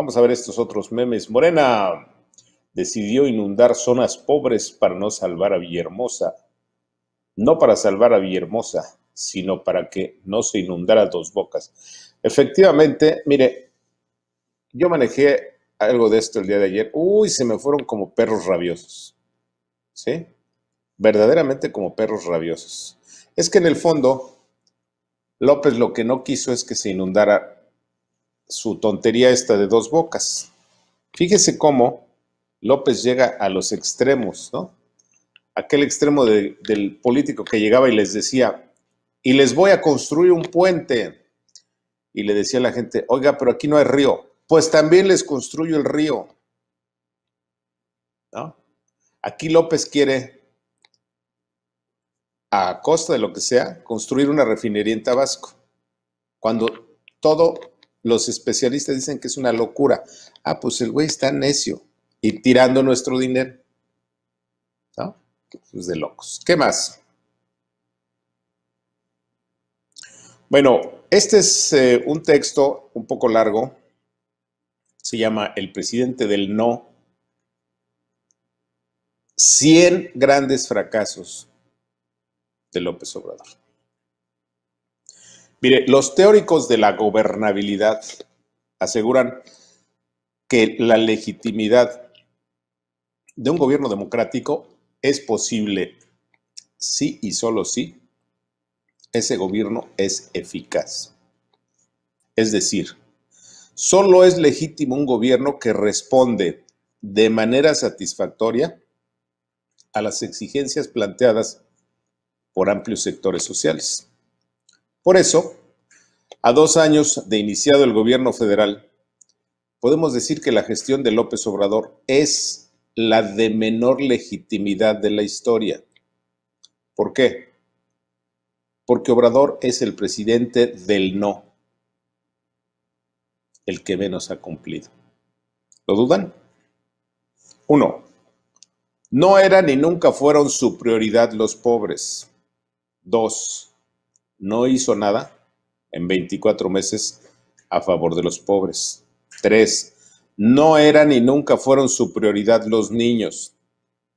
Vamos a ver estos otros memes. Morena decidió inundar zonas pobres para no salvar a Villahermosa. No para salvar a Villahermosa, sino para que no se inundara dos bocas. Efectivamente, mire, yo manejé algo de esto el día de ayer. Uy, se me fueron como perros rabiosos. ¿Sí? Verdaderamente como perros rabiosos. Es que en el fondo, López lo que no quiso es que se inundara su tontería esta de dos bocas. Fíjese cómo López llega a los extremos, ¿no? Aquel extremo del político que llegaba y les decía, y les voy a construir un puente. Y le decía a la gente, oiga, pero aquí no hay río. Pues también les construyo el río. ¿No? Aquí López quiere, a costa de lo que sea, construir una refinería en Tabasco, cuando todo los especialistas dicen que es una locura. Ah, pues el güey está necio y tirando nuestro dinero. ¿No? Es pues de locos. ¿Qué más? Bueno, este es eh, un texto un poco largo. Se llama El presidente del no. 100 grandes fracasos de López Obrador. Mire, los teóricos de la gobernabilidad aseguran que la legitimidad de un gobierno democrático es posible si y solo si ese gobierno es eficaz. Es decir, solo es legítimo un gobierno que responde de manera satisfactoria a las exigencias planteadas por amplios sectores sociales. Por eso, a dos años de iniciado el gobierno federal, podemos decir que la gestión de López Obrador es la de menor legitimidad de la historia. ¿Por qué? Porque Obrador es el presidente del no, el que menos ha cumplido. ¿Lo dudan? Uno, no eran ni nunca fueron su prioridad los pobres. Dos, no hizo nada en 24 meses a favor de los pobres. Tres, no eran y nunca fueron su prioridad los niños.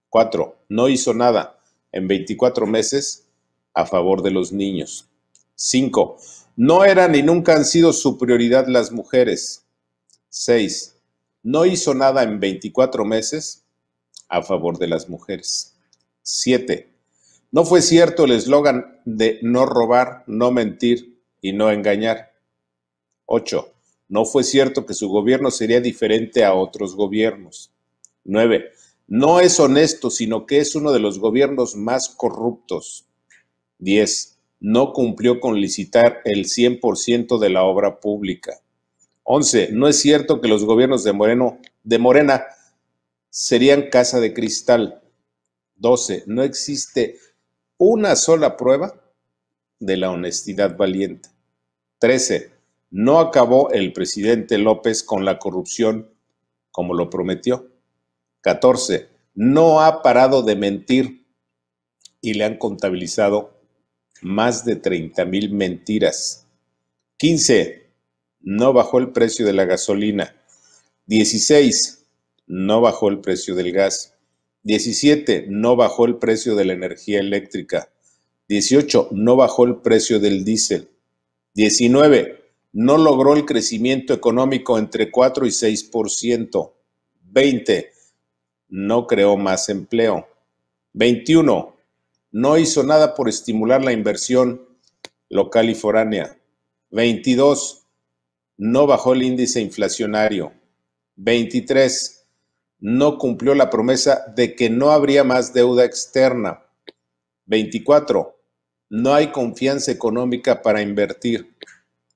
Cuatro, no hizo nada en 24 meses a favor de los niños. Cinco, no eran y nunca han sido su prioridad las mujeres. Seis, no hizo nada en 24 meses a favor de las mujeres. Siete, no fue cierto el eslogan de no robar, no mentir y no engañar. 8. No fue cierto que su gobierno sería diferente a otros gobiernos. 9. No es honesto, sino que es uno de los gobiernos más corruptos. 10. No cumplió con licitar el 100% de la obra pública. 11. No es cierto que los gobiernos de, Moreno, de Morena serían casa de cristal. 12. No existe una sola prueba de la honestidad valiente. 13. No acabó el presidente López con la corrupción como lo prometió. 14. No ha parado de mentir y le han contabilizado más de 30 mil mentiras. 15. No bajó el precio de la gasolina. 16. No bajó el precio del gas. 17. No bajó el precio de la energía eléctrica. 18. No bajó el precio del diésel. 19. No logró el crecimiento económico entre 4 y 6%. 20. No creó más empleo. 21. No hizo nada por estimular la inversión local y foránea. 22. No bajó el índice inflacionario. 23 no cumplió la promesa de que no habría más deuda externa. 24. No hay confianza económica para invertir.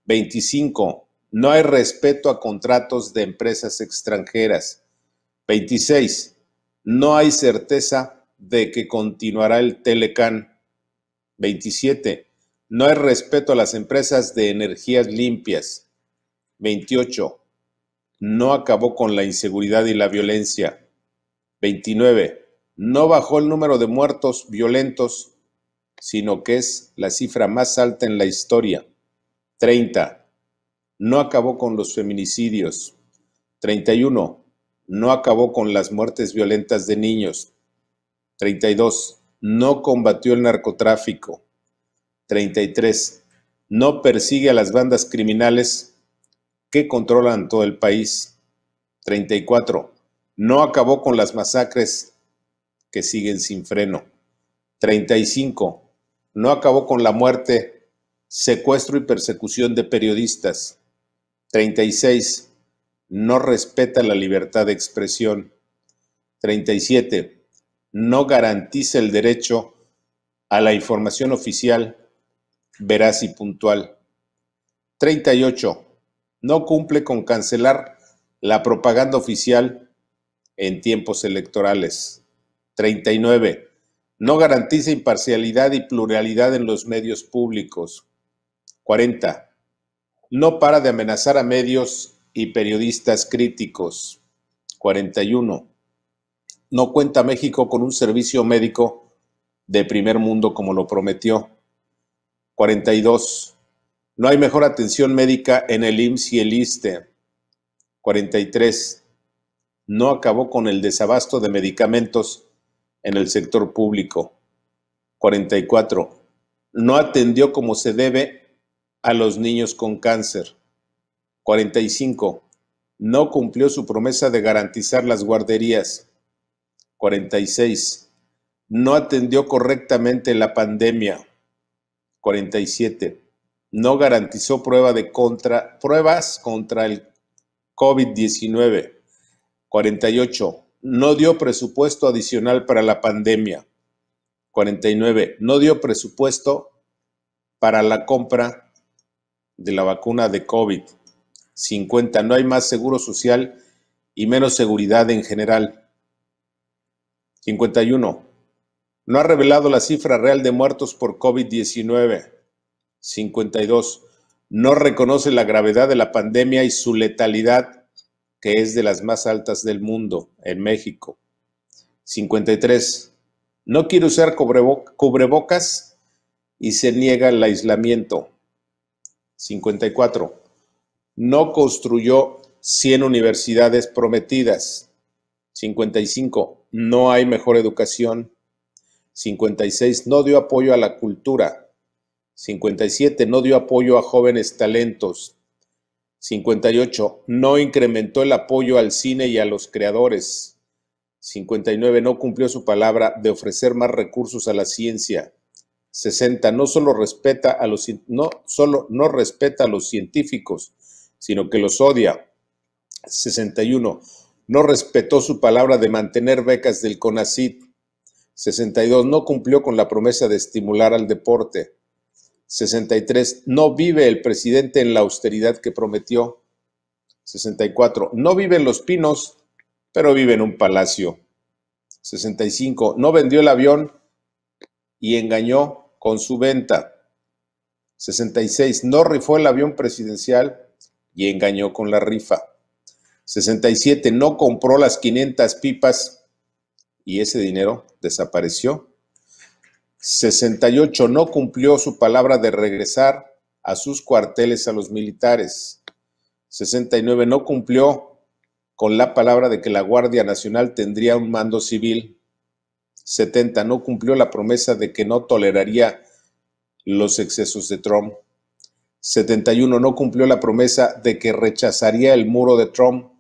25. No hay respeto a contratos de empresas extranjeras. 26. No hay certeza de que continuará el Telecan. 27. No hay respeto a las empresas de energías limpias. 28 no acabó con la inseguridad y la violencia. 29. No bajó el número de muertos violentos, sino que es la cifra más alta en la historia. 30. No acabó con los feminicidios. 31. No acabó con las muertes violentas de niños. 32. No combatió el narcotráfico. 33. No persigue a las bandas criminales controlan todo el país. 34. No acabó con las masacres que siguen sin freno. 35. No acabó con la muerte, secuestro y persecución de periodistas. 36. No respeta la libertad de expresión. 37. No garantiza el derecho a la información oficial, veraz y puntual. 38 no cumple con cancelar la propaganda oficial en tiempos electorales. 39. No garantiza imparcialidad y pluralidad en los medios públicos. 40. No para de amenazar a medios y periodistas críticos. 41. No cuenta México con un servicio médico de primer mundo como lo prometió. 42 no hay mejor atención médica en el IMSS y el ISTE. 43. No acabó con el desabasto de medicamentos en el sector público. 44. No atendió como se debe a los niños con cáncer. 45. No cumplió su promesa de garantizar las guarderías. 46. No atendió correctamente la pandemia. 47 no garantizó prueba de contra, pruebas contra el COVID-19. 48. No dio presupuesto adicional para la pandemia. 49. No dio presupuesto para la compra de la vacuna de COVID. 50. No hay más seguro social y menos seguridad en general. 51. No ha revelado la cifra real de muertos por COVID-19. 52. No reconoce la gravedad de la pandemia y su letalidad, que es de las más altas del mundo, en México. 53. No quiere usar cubrebocas y se niega al aislamiento. 54. No construyó 100 universidades prometidas. 55. No hay mejor educación. 56. No dio apoyo a la cultura. 57. No dio apoyo a jóvenes talentos. 58. No incrementó el apoyo al cine y a los creadores. 59. No cumplió su palabra de ofrecer más recursos a la ciencia. 60. No solo respeta a los, no, solo, no respeta a los científicos, sino que los odia. 61. No respetó su palabra de mantener becas del CONACYT. 62. No cumplió con la promesa de estimular al deporte. 63. No vive el presidente en la austeridad que prometió. 64. No vive en los pinos, pero vive en un palacio. 65. No vendió el avión y engañó con su venta. 66. No rifó el avión presidencial y engañó con la rifa. 67. No compró las 500 pipas y ese dinero desapareció. 68 no cumplió su palabra de regresar a sus cuarteles a los militares. 69 no cumplió con la palabra de que la Guardia Nacional tendría un mando civil. 70 no cumplió la promesa de que no toleraría los excesos de Trump. 71 no cumplió la promesa de que rechazaría el muro de Trump.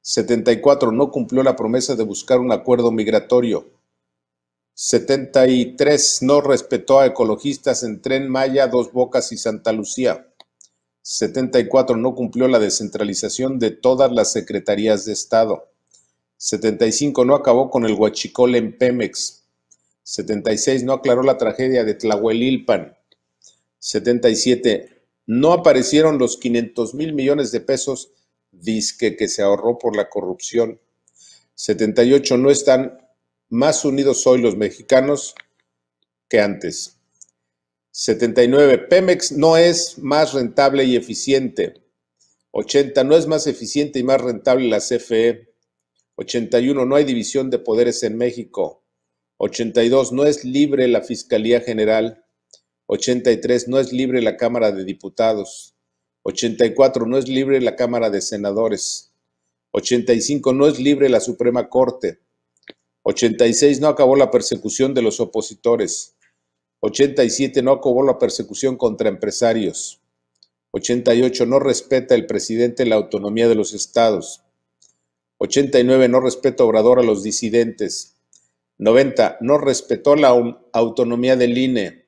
74 no cumplió la promesa de buscar un acuerdo migratorio. 73. No respetó a ecologistas en Tren Maya, Dos Bocas y Santa Lucía. 74. No cumplió la descentralización de todas las secretarías de Estado. 75. No acabó con el huachicol en Pemex. 76. No aclaró la tragedia de Tlahuelilpan. 77. No aparecieron los 500 mil millones de pesos disque que se ahorró por la corrupción. 78. No están más unidos hoy los mexicanos que antes. 79. Pemex no es más rentable y eficiente. 80. No es más eficiente y más rentable la CFE. 81. No hay división de poderes en México. 82. No es libre la Fiscalía General. 83. No es libre la Cámara de Diputados. 84. No es libre la Cámara de Senadores. 85. No es libre la Suprema Corte. 86 no acabó la persecución de los opositores. 87 no acabó la persecución contra empresarios. 88 no respeta el presidente la autonomía de los estados. 89 no respeta Obrador a los disidentes. 90 no respetó la autonomía del INE.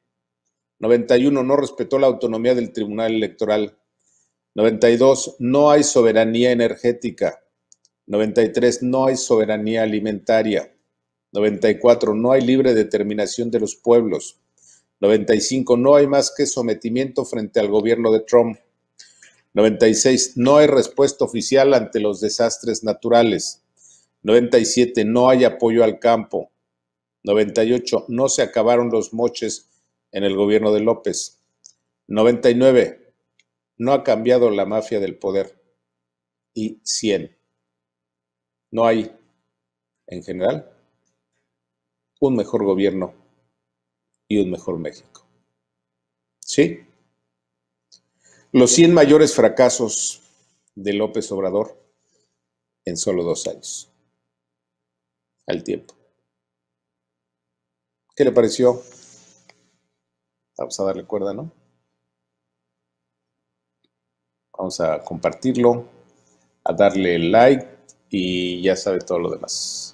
91 no respetó la autonomía del Tribunal Electoral. 92 no hay soberanía energética. 93 no hay soberanía alimentaria. 94. No hay libre determinación de los pueblos. 95. No hay más que sometimiento frente al gobierno de Trump. 96. No hay respuesta oficial ante los desastres naturales. 97. No hay apoyo al campo. 98. No se acabaron los moches en el gobierno de López. 99. No ha cambiado la mafia del poder. Y 100. No hay, en general, un mejor gobierno y un mejor México. ¿Sí? Los 100 mayores fracasos de López Obrador en solo dos años. Al tiempo. ¿Qué le pareció? Vamos a darle cuerda, ¿no? Vamos a compartirlo, a darle like y ya sabe todo lo demás.